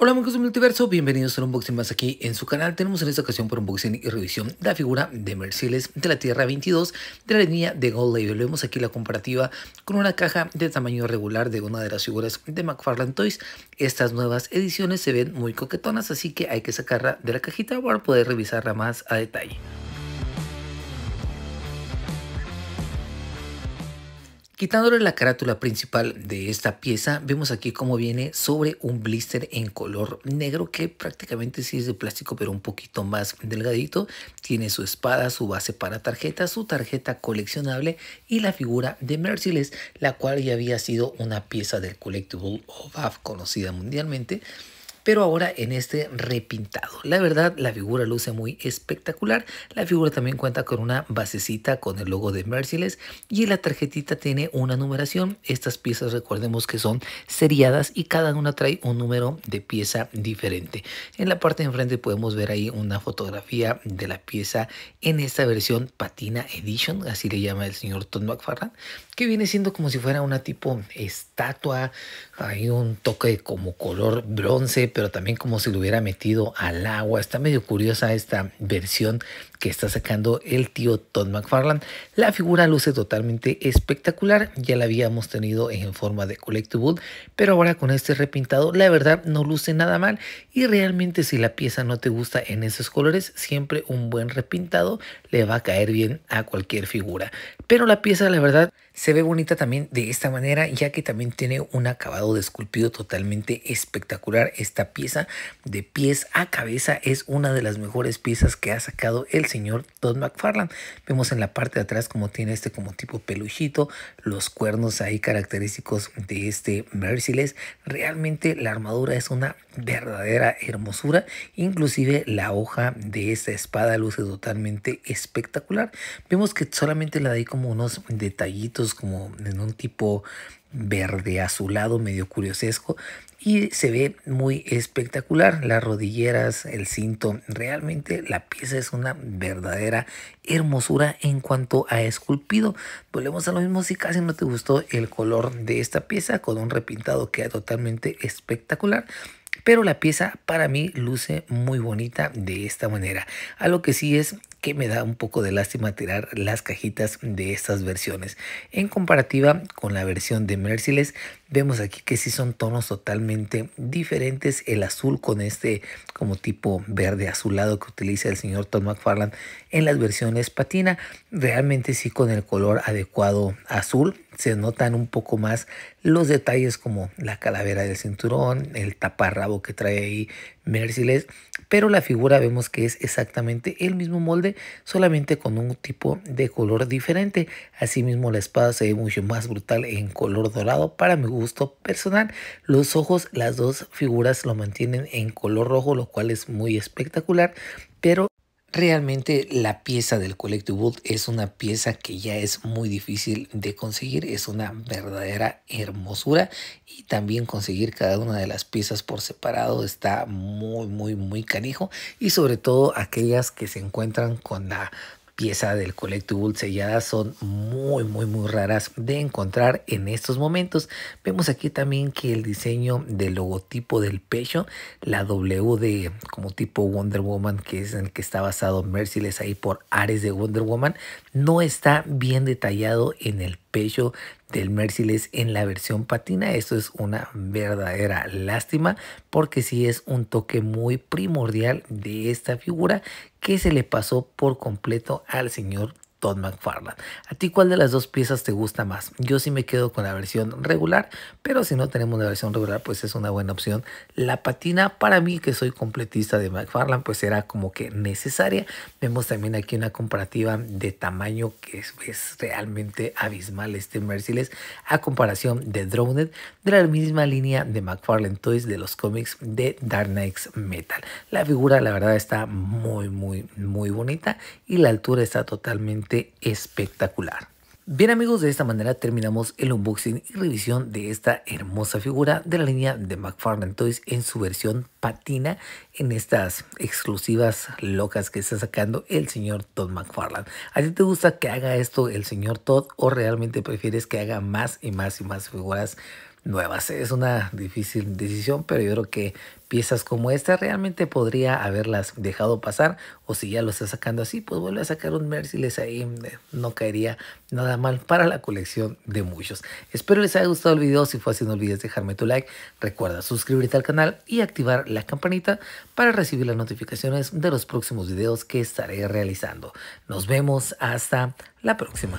Hola amigos del multiverso, bienvenidos a un unboxing más aquí en su canal. Tenemos en esta ocasión por unboxing y revisión la figura de Mercedes de la Tierra 22 de la línea de Gold Label. Vemos aquí la comparativa con una caja de tamaño regular de una de las figuras de McFarlane Toys. Estas nuevas ediciones se ven muy coquetonas, así que hay que sacarla de la cajita para poder revisarla más a detalle. Quitándole la carátula principal de esta pieza, vemos aquí cómo viene sobre un blister en color negro que prácticamente sí es de plástico pero un poquito más delgadito. Tiene su espada, su base para tarjeta, su tarjeta coleccionable y la figura de Merciless, la cual ya había sido una pieza del Collectible OVAF conocida mundialmente pero ahora en este repintado. La verdad, la figura luce muy espectacular. La figura también cuenta con una basecita con el logo de Merciless y la tarjetita tiene una numeración. Estas piezas recordemos que son seriadas y cada una trae un número de pieza diferente. En la parte de enfrente podemos ver ahí una fotografía de la pieza en esta versión Patina Edition, así le llama el señor Tom McFarland, que viene siendo como si fuera una tipo estatua, hay un toque como color bronce, pero también como si lo hubiera metido al agua. Está medio curiosa esta versión que está sacando el tío Todd McFarland La figura luce totalmente espectacular, ya la habíamos tenido en forma de collectible, pero ahora con este repintado la verdad no luce nada mal y realmente si la pieza no te gusta en esos colores, siempre un buen repintado le va a caer bien a cualquier figura. Pero la pieza la verdad se ve bonita también de esta manera ya que también tiene un acabado de esculpido totalmente espectacular. Esta pieza de pies a cabeza es una de las mejores piezas que ha sacado el señor Don McFarland. Vemos en la parte de atrás como tiene este como tipo peluchito, los cuernos ahí característicos de este Merciless. Realmente la armadura es una verdadera hermosura. Inclusive la hoja de esta espada luce totalmente espectacular. Vemos que solamente le da como unos detallitos como en un tipo verde azulado medio curiosesco y se ve muy espectacular las rodilleras el cinto realmente la pieza es una verdadera hermosura en cuanto a esculpido volvemos a lo mismo si casi no te gustó el color de esta pieza con un repintado que es totalmente espectacular pero la pieza para mí luce muy bonita de esta manera. A lo que sí es que me da un poco de lástima tirar las cajitas de estas versiones. En comparativa con la versión de Merciless, vemos aquí que sí son tonos totalmente diferentes. El azul con este como tipo verde azulado que utiliza el señor Tom McFarland en las versiones patina. Realmente sí con el color adecuado azul se notan un poco más los detalles como la calavera del cinturón, el taparrabo que trae ahí Merciless pero la figura vemos que es exactamente el mismo molde, solamente con un tipo de color diferente. Asimismo, la espada se ve mucho más brutal en color dorado para mi gusto personal. Los ojos, las dos figuras lo mantienen en color rojo, lo cual es muy espectacular, pero Realmente la pieza del Collectible es una pieza que ya es muy difícil de conseguir, es una verdadera hermosura y también conseguir cada una de las piezas por separado está muy muy muy canijo y sobre todo aquellas que se encuentran con la pieza del colectivo sellada son muy, muy, muy raras de encontrar en estos momentos. Vemos aquí también que el diseño del logotipo del pecho, la W de como tipo Wonder Woman, que es en el que está basado Merciless ahí por Ares de Wonder Woman, no está bien detallado en el pecho del Merciless en la versión patina. Esto es una verdadera lástima porque si es un toque muy primordial de esta figura que se le pasó por completo al señor Todd McFarlane. ¿A ti cuál de las dos piezas te gusta más? Yo sí me quedo con la versión regular, pero si no tenemos una versión regular, pues es una buena opción. La patina, para mí que soy completista de McFarland, pues era como que necesaria. Vemos también aquí una comparativa de tamaño que es, realmente abismal este Merciless a comparación de Drowned de la misma línea de McFarlane Toys de los cómics de Dark Knights Metal. La figura la verdad está muy muy muy bonita y la altura está totalmente espectacular. Bien amigos, de esta manera terminamos el unboxing y revisión de esta hermosa figura de la línea de McFarland, Toys en su versión patina en estas exclusivas locas que está sacando el señor Todd McFarland. ¿A ti te gusta que haga esto el señor Todd o realmente prefieres que haga más y más y más figuras nuevas. Es una difícil decisión, pero yo creo que piezas como esta realmente podría haberlas dejado pasar o si ya lo está sacando así, pues vuelve a sacar un Mercedes ahí, mm, eh, no caería nada mal para la colección de muchos. Espero les haya gustado el video, si fue así no olvides dejarme tu like, recuerda suscribirte al canal y activar la campanita para recibir las notificaciones de los próximos videos que estaré realizando. Nos vemos hasta la próxima.